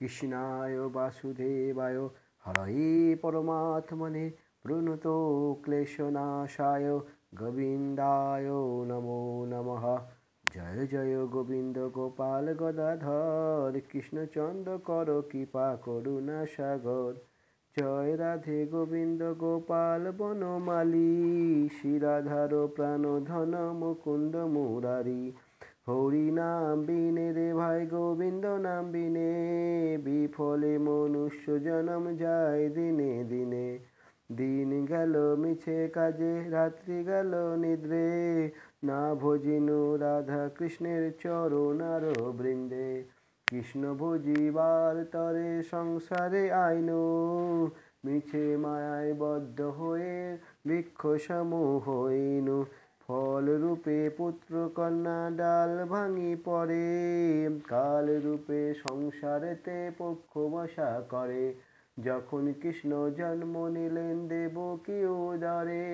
কৃষ্ণায় বাসুদেবায় হরয়ে পরমাত্মনে প্রণত ক্লেশনাশায় গোবিন্দায় নমো নম জয় জয় গোবিন্দ গোপাল গদাধর কৃষ্ণচন্দ্র কর কৃপা করুণা সাগর জয় রাধে গোবিন্দ গোপাল বনমালী শ্রীরাধার ধন মুকুন্দ মুরারী হরি নাম বিনে রে ভাই গোবিন্দ নাম বিনে বিফলে মনুষ্য জনম যায় দিনে দিনে দিন গেল মিছে কাজে রাত্রি গেল নিদ্রে না ভোজিনু রাধা কৃষ্ণের চরণার বৃন্দে কৃষ্ণ ভোজিবার তরে সংসারে আইনু মিছে মায়ায় বদ্ধ হয়ে বৃক্ষ সমূহ হইনু ফল রূপে পুত্র কন্যা ডাল ভাঙি পড়ে কাল রূপে সংসারেতে পক্ষ বসা করে যখন কৃষ্ণ জন্ম নিলেন দেব কি উদারে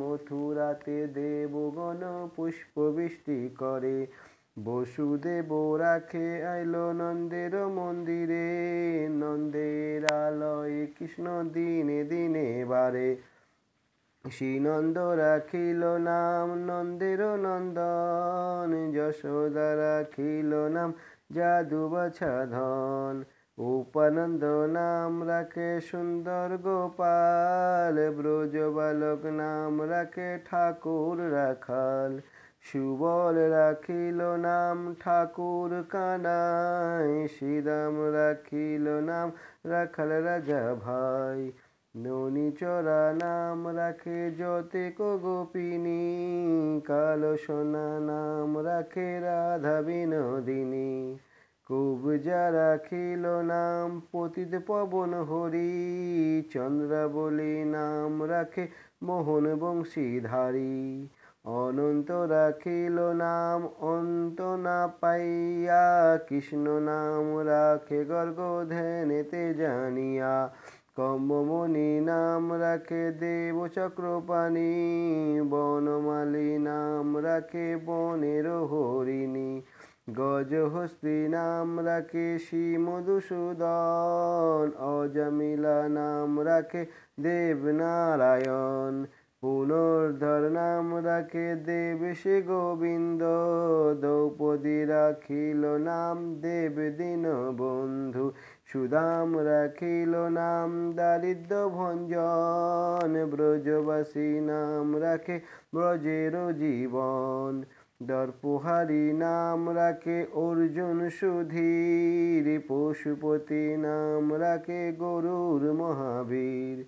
মথুরাতে দেবগণ বৃষ্টি করে বসুদেব রাখে আইল নন্দের মন্দিরে নন্দের আলয়ে কৃষ্ণ দিনে দিনে বারে শ্রী নন্দ রাখিল নাম নন্দের নন্দন যশোদা রাখিল নাম জাদু ধন উপানন্দ নাম রাখে সুন্দর গোপাল ব্রজ বালক নাম রাখে ঠাকুর রাখাল সুবল রাখিল নাম ঠাকুর কানাই শ্রীরাম রাখিল নাম রাখাল রাজা ভাই ননিচরা নাম রাখে কো গোপিনী কালো সোনা নাম রাখে রাধা বিনোদিনী যা রাখিল নাম পতিত পবন হরি বলি নাম রাখে মোহন বংশীধারী অনন্ত রাখিল নাম অন্ত না পাইয়া কৃষ্ণ নাম রাখে গর্গ ধ্যানেতে জানিয়া কম্বমণি নাম রাখে দেব চক্রপাণি বনমালী নাম রাখে বনের হরিণী গজহস্তি নাম রাখে শ্রী মধুসূদন অজামিলা নাম রাখে দেবনারায়ণ পুনর্ধর নাম রাখে দেব শ্রী গোবিন্দ দ্রৌপদী রাখিল নাম দেব দীনবন্ধু সুদাম রাখিল নাম দারিদ্র ভঞ্জন ব্রজবাসী নাম রাখে ব্রজের জীবন দর্পহারি নাম রাখে অর্জুন সুধীর পশুপতি নাম রাখে গরুর মহাবীর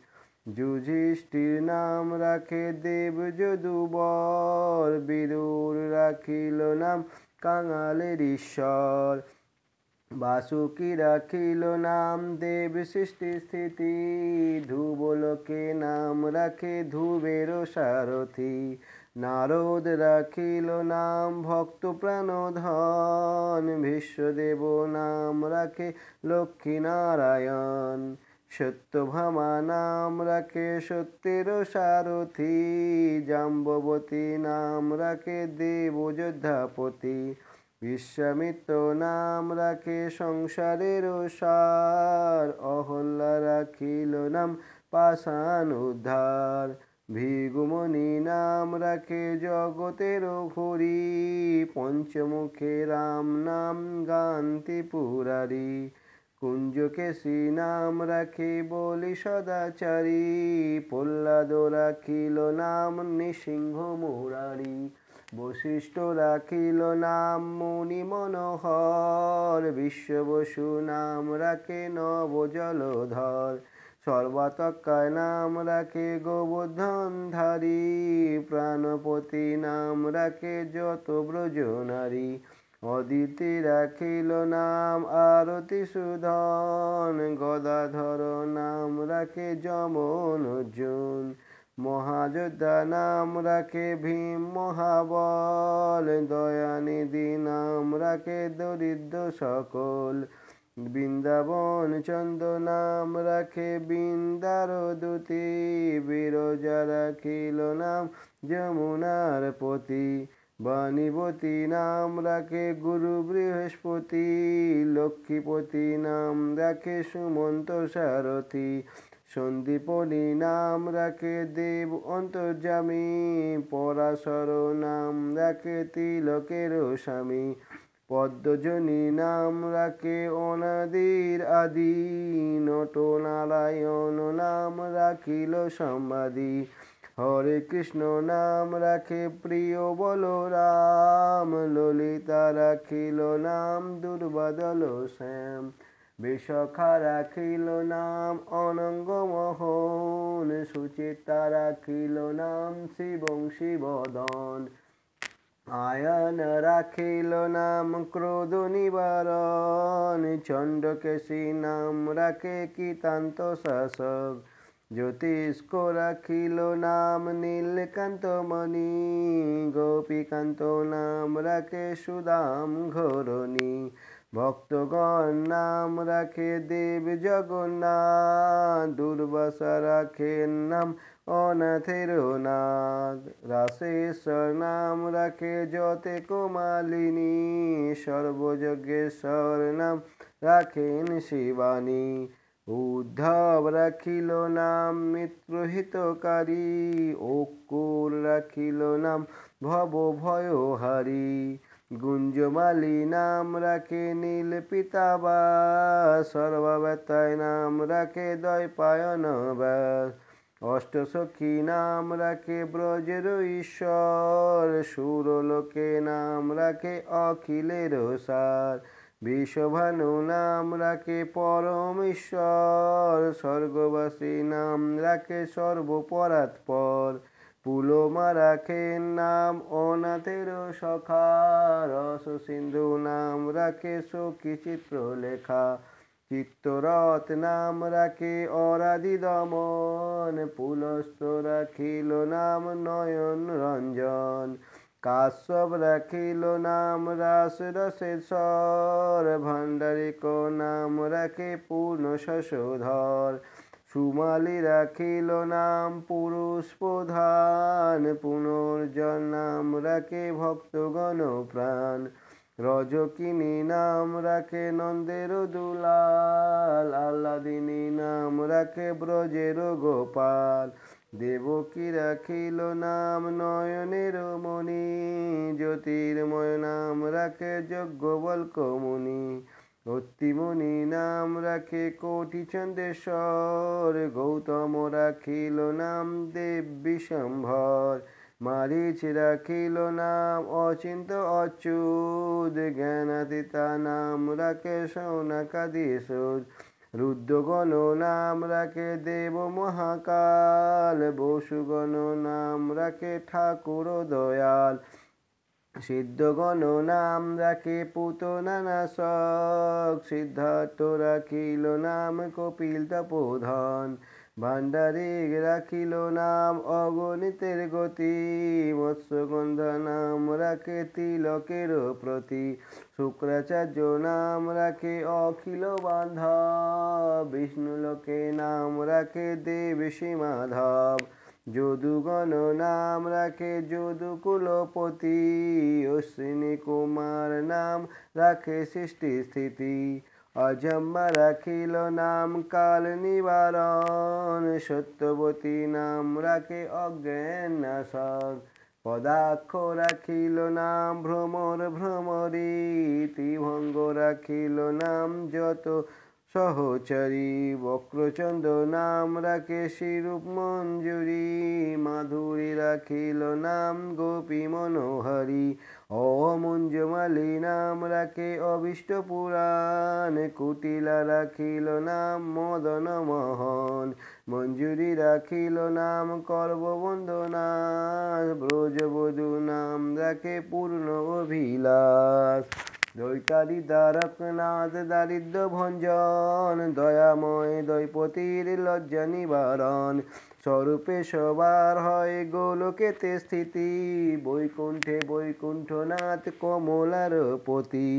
যুধিষ্ঠির নাম রাখে দেব যদুবর বীরুর রাখিল নাম কাঙালের ঈশ্বর বাসুকি রাখিল নাম দেব সৃষ্টি স্থিতি ধুবলোকে নাম রাখে ধুবের সারথি নারদ রাখিল নাম ভক্ত প্রাণধন বিশ্বদেব নাম রাখে লক্ষ্মীনারায়ণ সত্যভামা নাম রাখে সত্যের সারথি জাম্বতী নাম রাখে দেব যোদ্ধাপতি বিশ্বামিত্র নাম রাখে সংসারের সার অহল্লা রাখিল নাম পাশান উদ্ধার ভিগুমণি নাম রাখে জগতের ঘুরি পঞ্চমুখে রাম নাম গান্তি পুরারি কুঞ্জকেশী নাম রাখে বলি সদাচারী প্রহ্লাদ রাখিল নাম নৃসিংহ মুরারি বশিষ্ঠ রাখিল নাম মুনি মনোহর বিশ্ববসু নাম রাখে নবজলধর সর্বাতকায় নাম রাখে গোবর্ধনধারী প্রাণপতি নাম রাখে যত নারী অদিতি রাখিল নাম আরতি সুধন গদাধর নাম রাখে যমন জুন মহাযোদ্ধা নাম রাখে ভীম মহাবল দয়ানিধি নাম রাখে দরিদ্র সকল বৃন্দাবন চন্দ নাম রাখে বৃন্দার দুতি বিরজা রাখিল নাম যমুনার পতি বাণীপতি নাম রাখে গুরু বৃহস্পতি লক্ষ্মীপতি নাম রাখে সুমন্ত সারথী সন্দীপনী নাম রাখে দেব অন্তর্যামী পরাশর নাম রাখে তিলকের স্বামী পদ্মজনী নাম রাখে অনাদির আদি নটনারায়ণ নাম রাখিল সমাধি হরে কৃষ্ণ নাম রাখে প্রিয় বলরাম ললিতা রাখিল নাম দুর্বাদল শ্যাম বিশ্বখা রাখিল নাম অনঙ্গ মোহন সুচিতা রাখিল নাম শিবং শিবদন আয়ন রাখিল নাম ক্রোধ নিবারণ চণ্ডকেশী নাম রাখে কীতান্ত শাসক জ্যোতিষ্ক রাখিল নাম নীলকান্ত মণি গোপীকান্ত নাম রাখে সুদাম ঘরণী ভক্তগণ নাম রাখে দেব জগন্নাথ দুর্বাসা রাখেন নাম অনাথের নাথ রাসেশ্বর নাম রাখে যতে কুমালিনী সর্বযজ্ঞেশ্বর নাম রাখেন শিবানী উদ্ধব রাখিল নাম মিত্রহিতকারী অকুল রাখিল নাম ভব ভয়হারী গুঞ্জমালি নাম রাখে নীল পিতাবা সর্ববেতায় নাম রাখে দয় পায়ন অষ্টসখী নাম রাখে ব্রজের ঈশ্বর সুরলোকে নাম রাখে অখিলের সার বিশ্বভানু নাম রাখে পরমেশ্বর স্বর্গবাসী নাম রাখে সর্বপরাৎপর পুলোমা রাখেন নাম অনাথের সখা রস সিন্ধু নাম রাখে সখী চিত্রলেখা চিত্তরথ নাম রাখে অরাধি দমন পুলস্ত রাখিল নাম নয়ন রঞ্জন কাশ্যপ রাখিল নাম রাস রসেশ্বর ভাণ্ডারিক নাম রাখে পূর্ণ শশধর সুমালি রাখিল নাম পুরুষ প্রধান পুনর্জন্ম রাখে ভক্তগণ প্রাণ রজকিনী নাম রাখে নন্দের দুলাল আল্লাদিনী নাম রাখে ব্রজের গোপাল দেবকী রাখিল নাম নয়নের মণি জ্যোতির্ময় নাম রাখে যজ্ঞবল্কমণি ভক্তিমণি নাম রাখে কোটি চন্দ্রেশ্বর গৌতম রাখিল নাম দেব বিশম্ভর মারিচ রাখিল নাম অচিন্ত অচ্যুত জ্ঞানাতিতা নাম রাখে সৌনাকাদিসুদ রুদ্রগণ নাম রাখে দেব মহাকাল বসুগণ নাম রাখে ঠাকুর দয়াল সিদ্ধ নাম রাখে পুত নানা শখ সিদ্ধার্থ রাখিল নাম কপিল তপোধন ভাণ্ডারে রাখিল নাম অগণিতের গতি মৎস্যগন্ধা নাম রাখে তিলকের প্রতি শুক্রাচার্য নাম রাখে অখিল বান্ধব বিষ্ণুলোকে নাম রাখে দেব সীমাধব যদু নাম রাখে যদু কুলপতি অশ্বিনী কুমার নাম রাখে সৃষ্টি স্থিতি অজম্মা রাখিল নাম কাল নিবারণ সত্যবতী নাম রাখে অজ্ঞান পদাক্ষ রাখিল নাম ভ্রমর ভ্রমরী ত্রিভঙ্গ রাখিল নাম যত সহচরী বক্রচন্দ নাম রাখে শিরূপ মঞ্জুরি মাধুরী রাখিল নাম গোপী মনোহরি অমঞ্জমালী নাম রাখে অবিষ্ট পুরাণ কুটিলা রাখিল নাম মদন মোহন মঞ্জুরি রাখিল নাম নাম ব্রজবধু নাম রাখে পূর্ণ অভিলাষ দ্বারক নাথ দারিদ্র ভঞ্জন দয়াময় দৈপতির লজ্জা নিবারণ স্বরূপে সবার হয় গোলকেতে স্থিতি বৈকুণ্ঠে বৈকুণ্ঠ নাথ কমলার পতি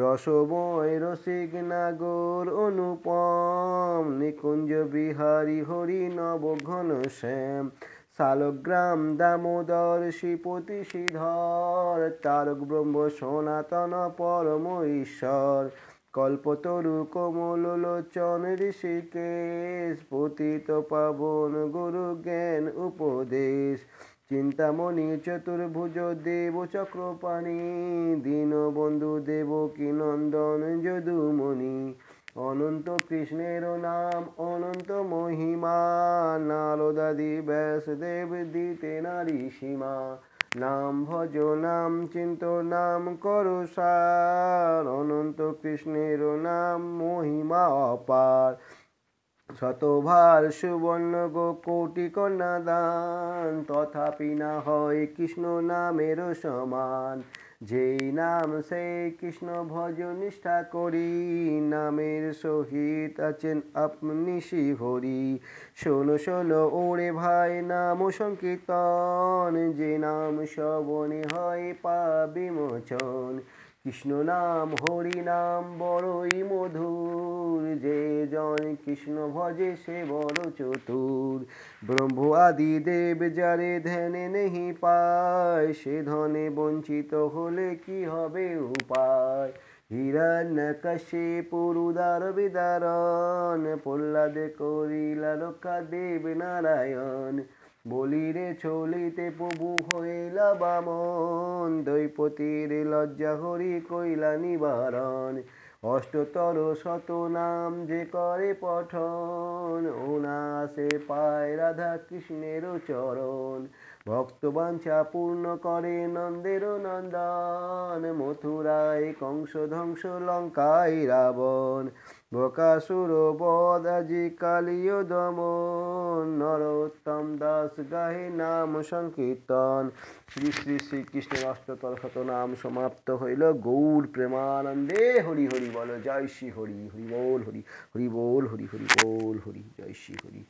রসময় রসিক নাগর অনুপম নিকুঞ্জ বিহারী হরি নব ঘন শ্যাম শালগ্রাম দামোদর শ্রীপতি শ্রীধর তারক ব্রহ্ম সনাতন পরম ঈশ্বর কল্পতরু কোমল লোচন ঋষিকেশ পতিত পাবন গুরু জ্ঞান উপদেশ চিন্তামণি চতুর্ভুজ দেব চক্রপাণী দীনবন্ধু দেব কি নন্দন যদুমণি অনন্ত কৃষ্ণের নাম অনন্ত মহিমা নারদাদি দেব দিতে নারী সীমা নাম ভজ নাম চিন্ত নাম করো সার অনন্ত কৃষ্ণের নাম মহিমা অপার শতভার সুবর্ণ গো কোটি কন্যা দান তথাপি না হয় কৃষ্ণ নামের সমান যেই নাম সেই কৃষ্ণ ভজ নিষ্ঠা করি নামের সহিত আছেন আপনি হরি শোনো শোনো ওরে ভাই নাম সংকীর্তন যে নাম শ্রবণে হয় পা বিমোচন কৃষ্ণ নাম হরি নাম বড়ই মধুর যে জন কৃষ্ণ ভজে সে বড় চতুর ব্রহ্ম আদি দেব যারে ধ্যানে নেহি পায় সে ধনে বঞ্চিত হলে কি হবে উপায় হিরণ কশে পুরুদার বিদারণ প্রহ্লাদে করিল রক্ষা দেব নারায়ণ বলিরে চলিতে প্রভু হইলা বামন দৈপতির লজ্জা হরি কইলা নিবারণ অষ্টতর শত নাম যে করে পঠন সে পায় রাধা কৃষ্ণের চরণ ভক্তবাঞ্ছা পূর্ণ করে নন্দের নন্দন মথুরায় কংস ধ্বংস লঙ্কায় রাবণ বকাসুর বদ আজি কালীয় দমন নরোত্তম দাস গাহে নাম সংকীর্তন শ্রী শ্রী শ্রীকৃষ্ণের অষ্টতর নাম সমাপ্ত হইল গৌর প্রেমানন্দে হরি হরি বল জয় শ্রী হরি হরি বল হরি হরি বল হরি হরি বল হরি জয় শ্রী হরি